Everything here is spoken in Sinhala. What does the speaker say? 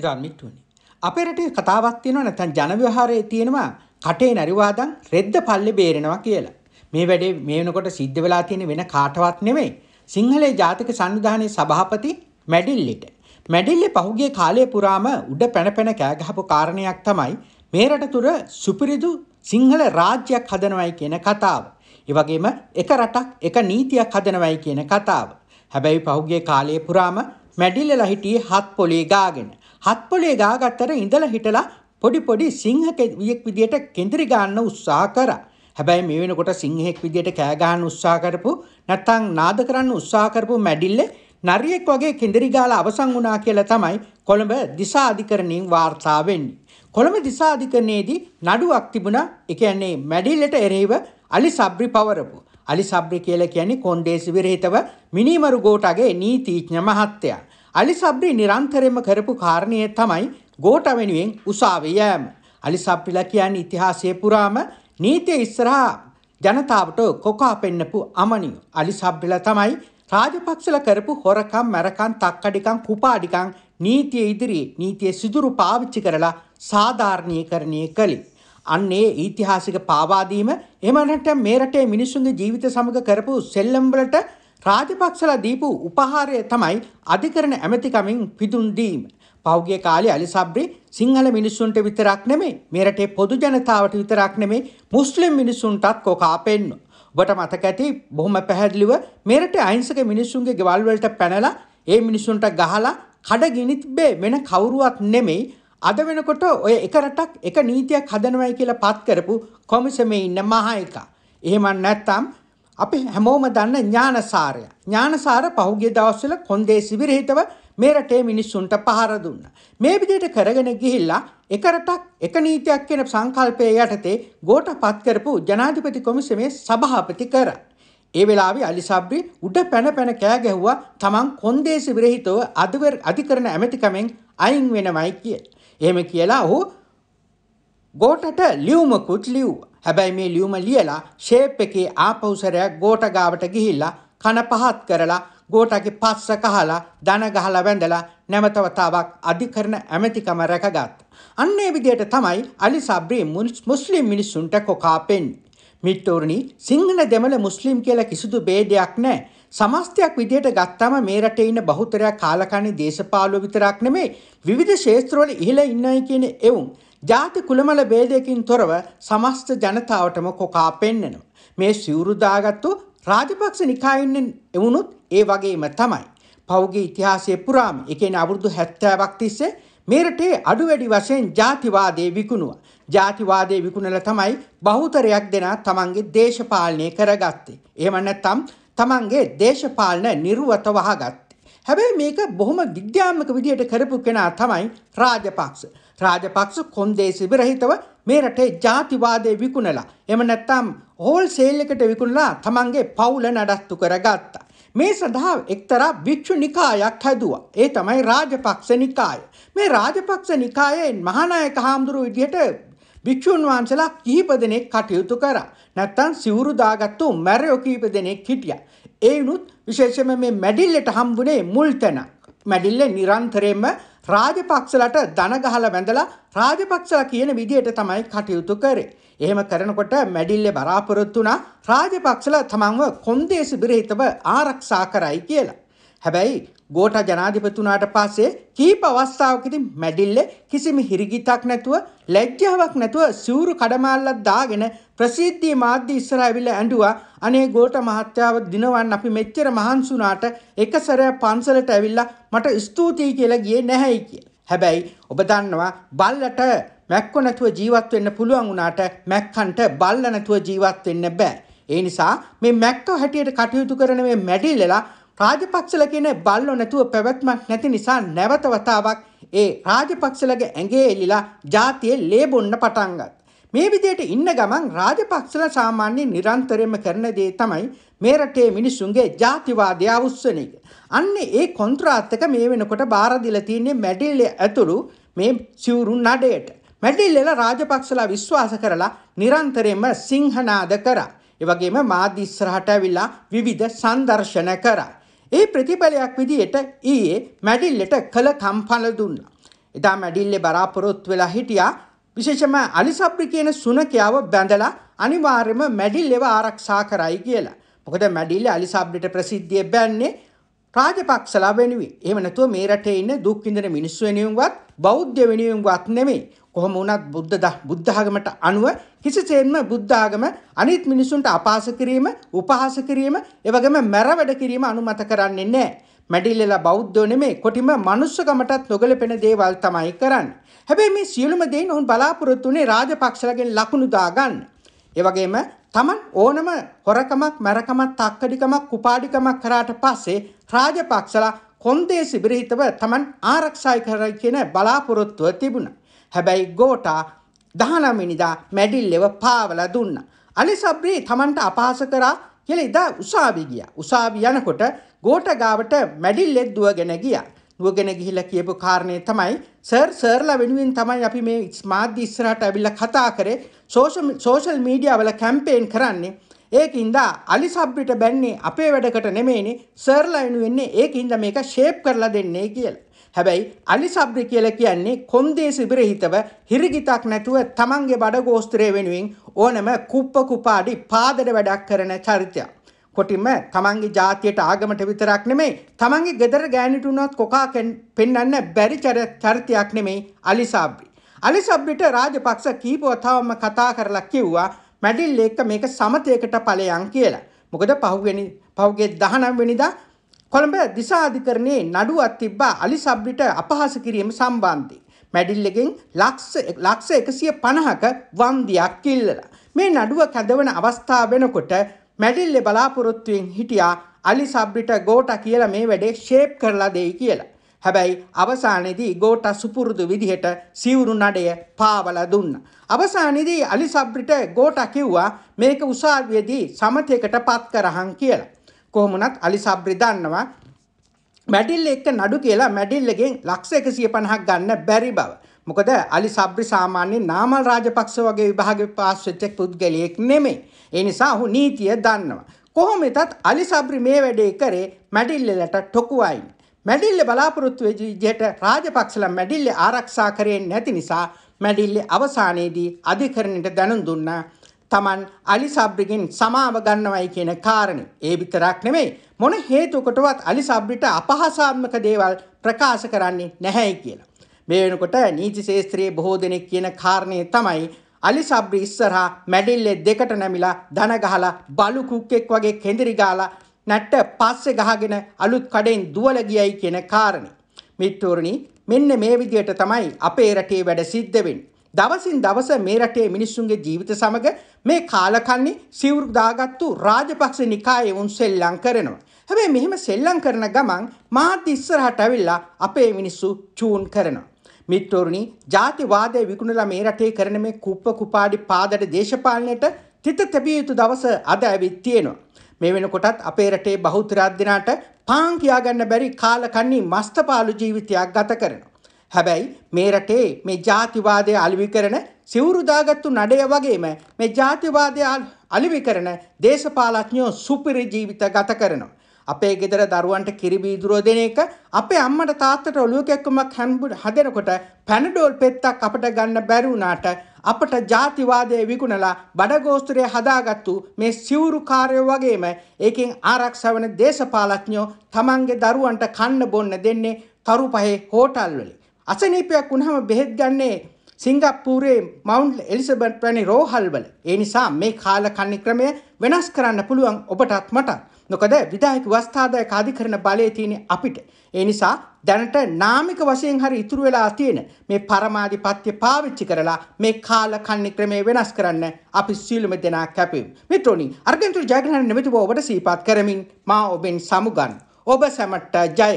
ඒකවත් මිට්ටුනේ. අපේ රටේ කතාවක් තියෙනවා නැත්නම් ජනව්‍යවහාරයේ තියෙනවා කටේ නරිවාදන් රෙද්ද පල්ලේ බේරෙනවා කියලා. මේ වැඩේ මේ වෙනකොට සිද්ධ වෙලා තියෙන වෙන කාටවත් නෙමෙයි. සිංහලේ ජාතික සංවිධානයේ සභාපති මැඩිල්ලිට. මැඩිල්ලි පහුගිය කාලය පුරාම උඩ පැනපැන කෑගහපු කාරණයක් තමයි මේ රට තුර සුපිරිදු සිංහල රාජ්‍යයක් හදනවයි කියන කතාව. ඒ වගේම එක රටක් එක නීතියක් හදනවයි කියන කතාව. හැබැයි පහුගිය කාලය පුරාම මැඩිල්ලලා හිටියේ හත් පොලේ ගාගෙන. හත්පොලේ ගාගත්තර ඉඳලා හිටලා පොඩි පොඩි සිංහකෙක් විදියට කෙන්දිරි ගන්න උත්සාහ කරා. හැබැයි මේ වෙනකොට සිංහෙක් විදියට කෑ ගන්න උත්සාහ කරපු නැත්නම් නාද කරන්න උත්සාහ කරපු මැඩිල්ල නරියෙක් වගේ කෙන්දිරි ගාලා අවසන් වුණා කියලා තමයි කොළඹ දිසා අධිකරණයෙන් වාර්තා වෙන්නේ. කොළඹ දිසා අධිකරණයේදී නඩුවක් තිබුණා. ඒ කියන්නේ මැඩිල්ලට එරෙහිව අලි සබ්රි පවරපු. අලි සබ්රි කියලා කියන්නේ කොන්දේසි විරහිතව මිනිමරු ගෝටගේ නීතිඥ මහත්තයා. අලි සබ්‍රි නිරන්තරයෙන්ම කරපු කාරණය තමයි ගෝට වෙනුවෙන් උසාවි යෑම. අලි සබ්රිලා කියන්නේ ඉතිහාසයේ පුරාම නීතිය ඉස්සරහා ජනතාවට කොකා පෙන්නපු අමනිය. අලි සබ්රිලා තමයි රාජපක්ෂල කරපු හොරකම් මැරකම් තක්කඩිකම් කුපාඩිකම් නීතිය ඉදිරියේ නීතිය සිදුරු පාවිච්චි කරලා සාධාරණීකරණය කළේ. අන්නේ ඓතිහාසික පාවාදීම එමනට මේ රටේ මිනිසුන්ගේ ජීවිත සමග කරපු සෙල්ලම් වලට රාජපක්ෂලා දීපු උපහාරය තමයි අධිකරණ ඇමතිකමින් පිදුන් දීම. පෞගේ කාලේ අලි සබ්‍රි සිංහල මිනිස්සුන්ට විතරක් නෙමේ මේ රටේ පොදු ජනතාවට විතරක් නෙමේ මුස්ලිම් මිනිස්සුන්ටත් කොකා පෙන්වන. ඔබට මතක ඇති බොහොම පැහැදිලිව මේ රටේ අහිංසක මිනිස්සුන්ගේ ගෙවල් වලට පැනලා ඒ මිනිස්සුන්ට ගහලා කඩ ගිනි තිබේ වෙන කවුරුවත් නෙමෙයි අද වෙනකොට ඔය එක රටක් එක නීතියක් හදනවයි කියලා පත් කරපු කොමිසමේ ඉන්න මහා එකා. එහෙම නැත්නම් අපි හැමෝම දන්න ඥානසාරය. ඥානසාර පහුගිය දවස්වල කොන්දේසි විරහිතව මේ රටේ මිනිස්සුන්ට පහර දුන්න. මේ විදිහට කරගෙන ගිහිල්ලා එක රටක් එක නීතියක් කියන සංකල්පය යටතේ ගෝඨපත් කරපු ජනාධිපති කොමිසමේ සභාපති කරා. ඒ වෙලාවේ අලි සබ්රි උඩ පැන පැන කෑ ගැහුවා තමන් කොන්දේසි විරහිතව අධිවර අධිකරණ ඇමතිකමෙන් අයින් වෙනවයි කිය. එහෙම කියලා ඔහු ගෝටට ලියුමකුත් ලිව්වා. හැබැයි මේ ලියුම ලියලා ෂේප් එකේ ආපෞසරයක් ගෝට ගාවට ගිහිල්ලා කන පහත් කරලා ගෝටගේ පස්ස කහලා දන ගහලා වැඳලා නැමතවතාවක් අධිකරණ ඇමතිකම රැකගත්. අන්න ඒ විදිහට තමයි අලි සබ්‍රී මුස්ලිම් මිනිස්සුන්ට කොකා පෙන්නේ. මිට්ටෝරණි සිංහල දෙමළ මුස්ලිම් කියලා කිසිදු ભેදයක් නැහැ. සමස්තයක් විදියට ගත්තම මේ රටේ ඉන්න බහුතරයක් කාලකණ්ණි දේශපාලුව විතරක් නෙමෙයි විවිධ ක්ෂේත්‍රවල ඉහළ ඉන්නයි කියන එවුන් ජාති කුලමල බේදයකින් තොරව සමස්ත ජනතාවටම කොකා පෙන්නෙනවා. මේ සිවුරුදාගත්තු රාජපක්ෂ නිකායෙන් එවුණුත් ඒ වගේම තමයි. පෞගේ ඉතිහාසය පුරාම එකෙන් අවුරුදු හැත්තෑවක් තිස්සේ මේ රටේ අඩු වැඩි වශයෙන් ජාතිවාදයේ විකුණුවා. ජාතිවාදයේ විකුණලා තමයි බහුතරයක් දෙනා තමන්ගේ දේශපාලනය කරගත්තේ. එහෙම නැත්නම් තමන්ගේ දේශපාලන නිර්වත වහගත්තේ. හැබැයි මේක බොහොම විද්‍යාත්මක විදියට කරපු කෙනා තමයි රාජපක්ෂ. රාජපක්ෂ කොන්දේසි විරහිතව මේ රටේ ජාතිවාදය විකුණලා එම නැත්තම් හෝල්සේල් එකට විකුණලා තමන්ගේ පවුල නඩත්තු කරගත්තා. මේ සඳහා එක්තරා භික්ෂු නිකායක් හැදුවා. ඒ තමයි රාජපක්ෂ නිකාය. මේ රාජපක්ෂ නිකායේ මහානායක හාමුදුරුවෝ විදියට භික්ෂූන් වහන්සලා කිහිප දෙනෙක් කටයුතු කරා. නැත්තම් සිවුරු දාගත්තු මැරයෝ කිහිප දෙනෙක් හිටියා. ඒනුත් විශේෂම මේ මැඩිල්ලට හම්බුනේ මුල් තැන. මැඩිල්ල නිරන්තරයෙන්ම රාජපක්ෂලට දන ගහලා වැඳලා රාජපක්ෂලා කියන විදියට තමයි කටයුතු කරේ. එහෙම කරනකොට මැඩිල්ලේ බලාපොරොත්තු වුණා රාජපක්ෂලා තමන්ව කොන්දේසි බිරහිතව ආරක්ෂා කරයි කියලා. හැබැයි ගෝඨ ජනාධිපතිතුමාට පස්සේ කීප අවස්ථාවකදී මැඩිල්ලේ කිසිම හිරිගිතක් නැතුව ලැජ්ජාවක් නැතුව සිවුරු කඩමාල්ලක් දාගෙන ප්‍රසිද්ධියේ මාධ්‍ය ඉස්සරහ ඇවිල්ලා ඇඬුවා අනේ ගෝඨ මහත්තයාව දිනවන් අපි මෙච්චර මහන්සි වුණාට එක සැරයක් පන්සලට ඇවිල්ලා මට ස්තුතියි කියලා ගියේ නැහැයි කියලා. හැබැයි ඔබ දන්නවා බල්ලට මැක්කො නැතුව ජීවත් වෙන්න පුළුවන් වුණාට මැක්කන්ට බල්ල නැතුව ජීවත් වෙන්න බෑ. ඒ නිසා මේ මැක්ක හැටියට කටයුතු කරන මේ මැඩිල්ලලා රාජපක්ෂල කියන බල්ලො නැතුව පැවැත්මක් නැති නිසා නැවතවතාවක් ඒ රාජපක්ෂලගේ ඇගේ එලිලා ජාතියේ ලේබොන්න පටන්ගත්. මේ විදියට ඉන්න ගමන් රාජපක්ෂල සාමාන්‍ය නිරන්තරයම කරන දේ තමයි මේ රටේ මිනිසුන්ගේ ජාතිවාදය අවුස්සන එක. අන්න ඒ කොන්ත්‍රාත්තක මේ වෙනකොට බාරදිල තියන්නේ මැඩිල්ල ඇතුළු මේ සිවුරු නඩයට. මැඩිල්ලෙල රාජපක්ෂලා විශ්වාස කරලා නිරන්තරයම සිංහනාද කරා. එවගේම මාධ්‍ය ඉස්සරහට ඇවිල්ලා විවිධ සංදර්ශන කරා. ඒ ප්‍රතිඵලයක් විදිහට ඊයේ මැඩිල්ලට කළ කම්පන දුන්නා. එදා මැඩිල්ලේ බලාපොරොත්තු වෙලා හිටියා විශේෂම අලිසබ්රි කියන සුනකයාව බැඳලා අනිවාර්යයෙන්ම මැඩිල්ලේව ආරක්ෂා කරයි කියලා. මොකද මැඩිල්ලේ අලිසබ්රිට ප්‍රසිද්ධිය බැන්නේ රාජපක්ෂලා වෙනුවෙන්. එහෙම නැතුව මේ රටේ ඉන්න දුක් විඳින මිනිස්සු වෙනුවෙන්වත් බෞද්ධ වෙනුවෙන්වත් නෙමෙයි. කොහොම වුණත් බුද්ධ බුද්ධාගමට අනුව කිසිසේත්ම බුද්ධාගම අනිත් මිනිසුන්ට අපහාස කිරීම, උපහාස කිරීම, එවැගේම මැරවැඩ කිරීම අනුමත කරන්නේ නැහැ. මැඩිල්ලලා බෞද්ධෝ නෙමේ කොටිම මනුස්සකමටත් නොගලපෙන දේවල් තමයි කරන්නේ. හැබැයි මේ සියලුම දෙයින් ඔවුන් බලාපොරොත්තු වුණේ රාජපක්ෂලගෙන් ලකුණු දාගන්න. ඒ වගේම Taman ඕනම හොරකමක්, මැරකමක්, තක්කඩිකමක්, කුපාඩිකමක් කරාට පස්සේ රාජපක්ෂලා කොන්දේසි බිරහිතව Taman ආරක්ෂා කරයි කියන බලාපොරොත්තුව තිබුණා. හැබැයි ගෝටා දහනමිනිදා මැඩිල්ලෙව පාවල දුන්න. අලි සබ්‍රී තමන්ට අපහස කරා කියල ඉදා උසාවි ගිය. උසාවි යනකොට ගෝට ගාවට මැඩිල්ලෙත් දුවගෙන ගියා. දුවගෙන ගිහිල කියපු කාරණය තමයි සර් සර්ල වෙනුවෙන් තමයි අපි මේ ස්මාධ්‍ය ඉස්සරහට ඇවිල්ල කතා කරේ සෝෂල් මීඩියාවල කැම්පේන් කරන්නේ ඒකින්ද අලි සබ්බිට බැන්නේ අපේ වැඩකට නෙමෙයිනේ සර්ලා වෙන්නේ ඒකින්ද මේක ෂේප් කරලා දෙන්නේ කියලා. හැබැයි අලි සබ්‍රි කියලා කියන්නේ කොන්දේසි විරහිතව හිරිගිතක් නැතුව තමන්ගේ බඩ ගෝස්ත්‍රය වෙනුවෙන් ඕනම කුප්ප කුපාඩි පාදඩ වැඩක් කරන චරිතයක්. කොටිම තමන්ගේ ජාතියට ආගමට විතරක් නෙමෙයි තමන්ගේ ගෙදර ගෑනිට වුණත් කොකා පෙන්වන්න බැරි චරිතයක් නෙමෙයි අලි සබ්‍රි. අලි සබ්රිට රාජපක්ෂ කීපව තවම කතා කරලා කිව්වා මැඩිල් එක්ක මේක සමතයකට ඵලයන් කියලා. මොකද පහුවෙනි පහුගේ 19 වෙනිදා කොළඹ දිසාධිකරණයේ නඩුවක් තිබ්බා අලි සබ්රිට අපහාස කිරීම සම්බන්ධයෙන්. මැඩිල්ලගෙන් ලක්ෂ ලක්ෂ 150ක වන්දියක් ඉල්ලලා. මේ නඩුව කැඳවන අවස්ථාව වෙනකොට මැඩිල්ලේ බලාපොරොත්තුෙන් හිටියා අලි සබ්රිට ගෝටා කියලා මේ වැඩේ ෂේප් කරලා දෙයි කියලා. හැබැයි අවසානයේදී ගෝට සුපුරුදු විදිහට සිවුරු නඩය පාවලා දුන්න. අවසානයේදී අලි සබ්රිට ගෝට කිව්වා මේක උසාවියේදී සමතයකට පත් කරහන් කියලා. කොහොමුණත් අලි සබ්‍රි දන්නවා මැඩිල් එක්ක නඩු කියලා මැඩිල්ලගෙන් ලක්ෂ එකසිය පණහක් ගන්න බැරි බව. මොකද අලි සබ්‍රි සාමාන්‍යයෙන් නාමල් රාජපක්ෂ වගේ විභාගෙ පාස් වෙච්ච පුද්ගලයෙක් නෙමෙයි. ඒ නිසා ඔහු නීතිය දන්නවා. කොහොම වෙතත් අලි සබ්‍රි මේ වැඩේ කරේ මැඩිල්ලලට ටොකුවයින්. මැඩිල්ල බලාපොරොත්තු වෙච්ච විදිහට රාජපක්ෂලා මැඩිල්ල ආරක්ෂා කරේ නැති නිසා මැඩිල්ල අවසානයේදී අධිකරණයට දැනුම් දුන්නා Taman අලි සබ්රිගෙන් සමාව ගන්නවයි කියන කාරණේ. ඒ විතරක් නෙමෙයි මොන හේතුවකටවත් අලි සබ්රිට අපහාසාත්මක දේවල් ප්‍රකාශ කරන්නේ නැහැයි කියලා. මේ වෙනකොට නීති ශාස්ත්‍රයේ බොහෝ දෙනෙක් කියන කාරණේ තමයි අලි සබ්රි ඉස්සරහා මැඩිල්ලේ දෙකට නැමිලා දන ගහලා බලු කුක්කෙක් වගේ කෙඳිරි ගාලා නැට්ට පස්සේ ගහගෙන අලුත් කඩෙන් දුවල ගියයි කියන කාරණේ. මිත්‍රෝරණි මෙන්න මේ විදියට තමයි අපේ රටේ වැඩ සිද්ධ වෙන්නේ. දවසින් දවස මේ රටේ මිනිස්සුන්ගේ ජීවිත සමග මේ කාලකන්නේ සිවුරු දාගත්තු රාජපක්ෂ නිකායේ උන් සෙල්ලම් කරනවා. හැබැයි මෙහෙම සෙල්ලම් කරන ගමන් මාත් ඉස්සරහට ඇවිල්ලා අපේ මිනිස්සු චූන් කරනවා. මිත්‍රෝරුනි ජාතිවාදය විකුණලා මේ රටේ කරන මේ කුප්ප කුපාඩි පාදට දේශපාලනයට තිත තැබිය යුතු දවස අද ඇවිත් තියෙනවා. මේ වෙනකොටත් අපේ රටේ බෞද්ධ දිනාට පාන් කියාගන්න බැරි කාලකන්ණී මස්තපාලු ජීවිතයක් ගත කරනවා. හැබැයි මේ රටේ මේ ජාතිවාදය අලිවි කරන සිවුරු දාගත්තු නඩය වගේම මේ ජාතිවාදය අලිවි කරන දේශපාලඥයෝ සුපිරි ජීවිත ගත කරනවා. අපේ ගෙදර දරුවන්ට කිරිබීදුරෝ දෙන එක අපේ අම්මට තාත්තට ඔලුව කැක්කමක් හැම්බුඩ හදනකොට පැනඩෝල් පෙත්තක් අපට ගන්න බැරි වුණාට අපට ජාතිවාදය විකුණලා බඩගෝස්තරය හදාගත්තු මේ සිවුරුකාරයෝ වගේම ඒකෙන් ආරක්ෂාවන දේශපාලඥයෝ තමන්ගේ දරුවන්ට කන්න බොන්න දෙන්නේ තරු පහේ හෝටල්වලින්. අසනීපයක් වුණහම බෙහෙත් ගන්නේ සිංගප්පූරේ මවුන්් එලිසබට් වැනි රෝහල්වල ඒ නිසා මේ කාල කන්නි ක්‍රමය වෙනස් කරන්න පුළුවන් ඔබටත් මටත්. නොකද විදායක වස්ථාදාය කාධිකරණ බලය තියෙන අපිට. ඒ නිසා දැනට නාමික වශයෙන් හරි ඉතුරු වෙලා තියෙන මේ පරමාධිපත්‍ය පාවිච්චි කරලා මේ කාල කන්නේ ක්‍රමය වෙනස් කරන්න අපි සියලුම දෙනා කැපෙමු. මිත්‍රෝනි, අර්ගන්තුරු ජයග්‍රහණ නිමිති ඔබට සීපත් කරමින් මා ඔබෙන් සමුගන්. ඔබ සැමට ජය.